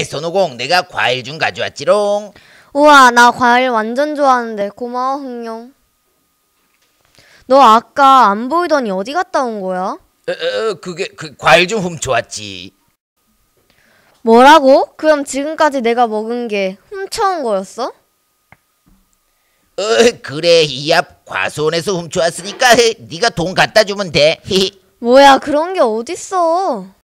에래 손오공 내가 과일 좀 가져왔지롱. 우와 나 과일 완전 좋아하는데 고마워 흥룡. 너 아까 안 보이더니 어디 갔다 온 거야? 어, 어, 어 그게 그 과일 좀 훔쳐왔지. 뭐라고? 그럼 지금까지 내가 먹은 게 훔쳐온 거였어? 어, 그래 이 앞 과수원에서 훔쳐왔으니까 네가 돈 갖다 주면 돼. 뭐야 그런 게 어딨어?